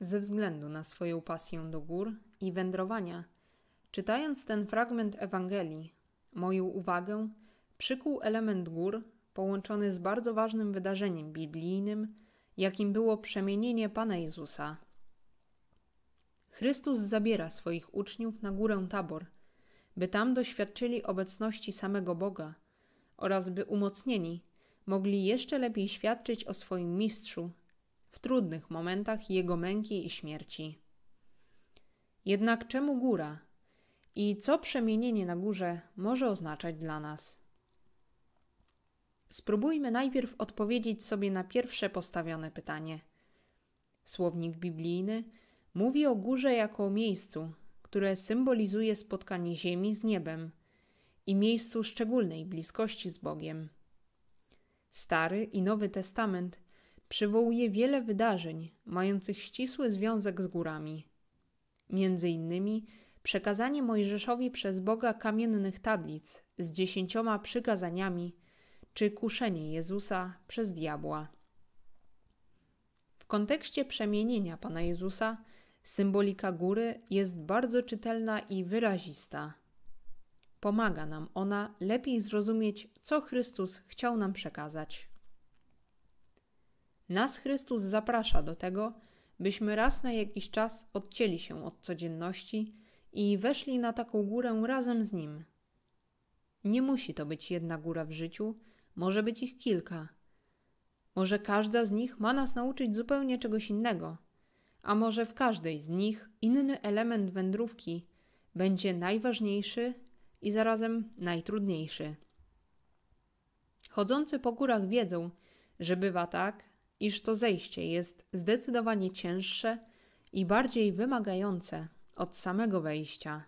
ze względu na swoją pasję do gór i wędrowania, czytając ten fragment Ewangelii, moją uwagę przykuł element gór połączony z bardzo ważnym wydarzeniem biblijnym, jakim było przemienienie Pana Jezusa. Chrystus zabiera swoich uczniów na górę Tabor, by tam doświadczyli obecności samego Boga oraz by umocnieni mogli jeszcze lepiej świadczyć o swoim mistrzu w trudnych momentach jego męki i śmierci. Jednak czemu góra i co przemienienie na górze może oznaczać dla nas? Spróbujmy najpierw odpowiedzieć sobie na pierwsze postawione pytanie. Słownik biblijny mówi o górze jako o miejscu, które symbolizuje spotkanie ziemi z niebem i miejscu szczególnej bliskości z Bogiem. Stary i Nowy Testament przywołuje wiele wydarzeń mających ścisły związek z górami. Między innymi przekazanie Mojżeszowi przez Boga kamiennych tablic z dziesięcioma przykazaniami, czy kuszenie Jezusa przez diabła. W kontekście przemienienia Pana Jezusa symbolika góry jest bardzo czytelna i wyrazista. Pomaga nam ona lepiej zrozumieć, co Chrystus chciał nam przekazać. Nas Chrystus zaprasza do tego, byśmy raz na jakiś czas odcięli się od codzienności i weszli na taką górę razem z Nim. Nie musi to być jedna góra w życiu, może być ich kilka. Może każda z nich ma nas nauczyć zupełnie czegoś innego, a może w każdej z nich inny element wędrówki będzie najważniejszy i zarazem najtrudniejszy. Chodzący po górach wiedzą, że bywa tak, iż to zejście jest zdecydowanie cięższe i bardziej wymagające od samego wejścia.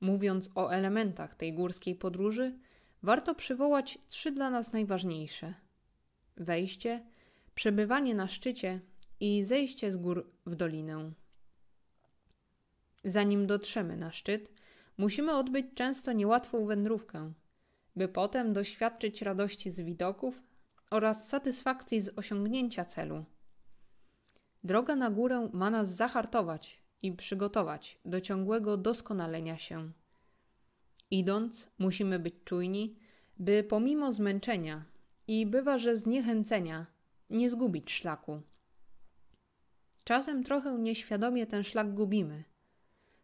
Mówiąc o elementach tej górskiej podróży, warto przywołać trzy dla nas najważniejsze: wejście, przebywanie na szczycie i zejście z gór w dolinę. Zanim dotrzemy na szczyt, musimy odbyć często niełatwą wędrówkę, by potem doświadczyć radości z widoków oraz satysfakcji z osiągnięcia celu. Droga na górę ma nas zahartować i przygotować do ciągłego doskonalenia się. Idąc, musimy być czujni, by pomimo zmęczenia i bywa, że zniechęcenia, nie zgubić szlaku. Czasem trochę nieświadomie ten szlak gubimy.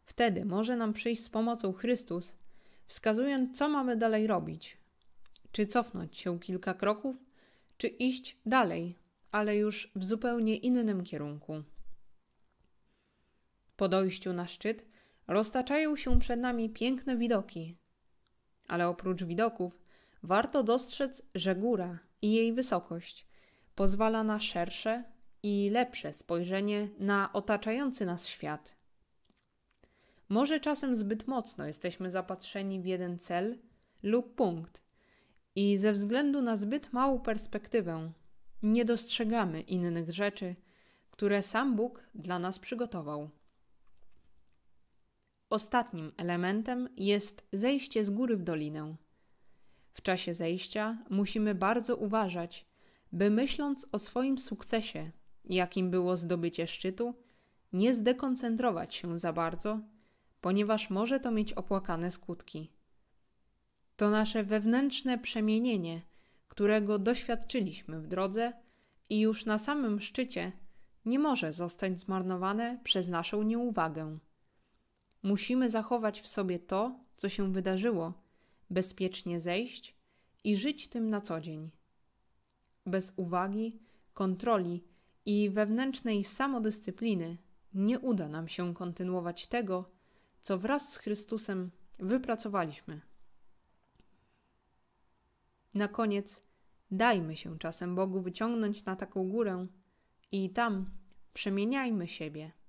Wtedy może nam przyjść z pomocą Chrystus, wskazując, co mamy dalej robić. Czy cofnąć się kilka kroków czy iść dalej, ale już w zupełnie innym kierunku. Po dojściu na szczyt roztaczają się przed nami piękne widoki, ale oprócz widoków warto dostrzec, że góra i jej wysokość pozwala na szersze i lepsze spojrzenie na otaczający nas świat. Może czasem zbyt mocno jesteśmy zapatrzeni w jeden cel lub punkt, i ze względu na zbyt małą perspektywę nie dostrzegamy innych rzeczy, które sam Bóg dla nas przygotował. Ostatnim elementem jest zejście z góry w dolinę. W czasie zejścia musimy bardzo uważać, by myśląc o swoim sukcesie, jakim było zdobycie szczytu, nie zdekoncentrować się za bardzo, ponieważ może to mieć opłakane skutki. To nasze wewnętrzne przemienienie, którego doświadczyliśmy w drodze i już na samym szczycie, nie może zostać zmarnowane przez naszą nieuwagę. Musimy zachować w sobie to, co się wydarzyło, bezpiecznie zejść i żyć tym na co dzień. Bez uwagi, kontroli i wewnętrznej samodyscypliny nie uda nam się kontynuować tego, co wraz z Chrystusem wypracowaliśmy. Na koniec dajmy się czasem Bogu wyciągnąć na taką górę i tam przemieniajmy siebie.